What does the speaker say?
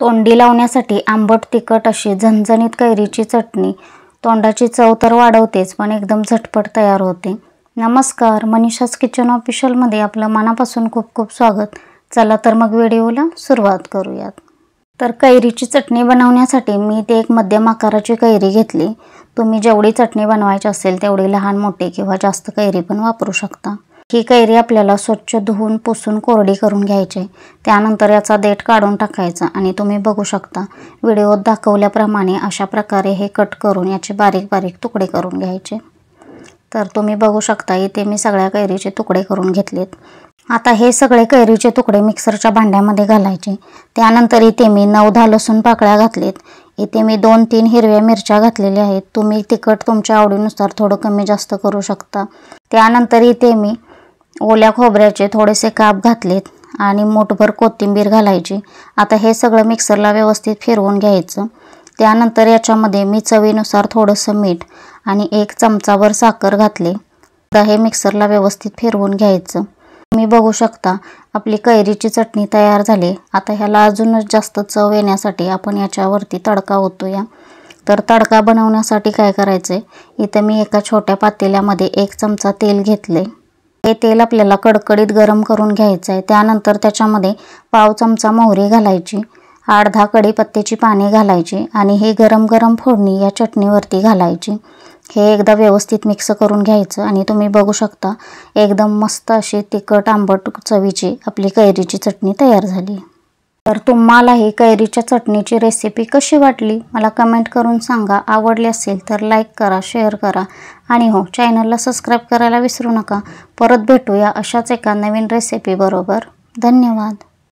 तोंडी लावण्यासाठी आंबट तिखट अशी झणझणीत कैरीची चटणी तोंडाची चव तर वाढवतेच पण एकदम झटपट तयार होते नमस्कार मनीषास किचन ऑफिशियलमध्ये आपलं मनापासून खूप खूप स्वागत चला तर मग व्हिडिओला सुरुवात करूयात तर कैरीची चटणी बनवण्यासाठी मी ते एक मध्यम आकाराची कैरी घेतली तुम्ही जेवढी चटणी बनवायची असेल तेवढी लहान मोठी किंवा जास्त कैरी पण वापरू शकता ही कैरी आपल्याला स्वच्छ धुवून पुसून कोरडी करून घ्यायची त्यानंतर याचा देठ काढून टाकायचा आणि तुम्ही बघू शकता व्हिडिओत दाखवल्याप्रमाणे अशा प्रकारे हे कट करून याचे बारीक बारीक तुकडे करून घ्यायचे तर तुम्ही बघू शकता इथे मी सगळ्या कैरीचे तुकडे करून घेतलेत आता हे सगळे कैरीचे तुकडे मिक्सरच्या भांड्यामध्ये घालायचे त्यानंतर इथे मी नऊ दहा लसूण पाकळ्या घातलेत इथे मी दोन तीन हिरव्या मिरच्या घातलेल्या आहेत तुम्ही तिखट तुमच्या आवडीनुसार थोडं कमी जास्त करू शकता त्यानंतर इथे मी ओल्या खोबऱ्याचे थोडेसे काप घातलेत आणि मोठभर कोथिंबीर घालायची आता हे सगळं मिक्सरला व्यवस्थित फिरवून घ्यायचं त्यानंतर याच्यामध्ये मी चवीनुसार थोडंसं मीठ आणि एक चमचाभर साखर घातले आता हे मिक्सरला व्यवस्थित फिरवून घ्यायचं तुम्ही बघू शकता आपली कैरीची चटणी तयार झाली आता ह्याला अजूनच जास्त चव येण्यासाठी आपण याच्यावरती तडका होतो या तर तडका बनवण्यासाठी काय करायचं आहे इथं मी एका छोट्या पातेल्यामध्ये एक चमचा तेल घेतले हे तेल आपल्याला कडकडीत गरम करून घ्यायचं आहे त्यानंतर त्याच्यामध्ये पाव चमचा मोहरी घालायची अर्धा कढीपत्त्याची पाने घालायची आणि हे गरम गरम फोडणी या चटणीवरती घालायची हे एकदा व्यवस्थित मिक्स करून घ्यायचं आणि तुम्ही बघू शकता एकदम मस्त अशी तिखट आंबट चवीची आपली कैरीची चटणी तयार झाली तर तुम्हाला ही कैरीच्या चटणीची रेसिपी कशी वाटली मला कमेंट करून सांगा आवडली असेल तर लाईक करा शेअर करा आणि हो चॅनलला सबस्क्राईब करायला विसरू नका परत भेटूया अशाच एका नवीन रेसिपीबरोबर धन्यवाद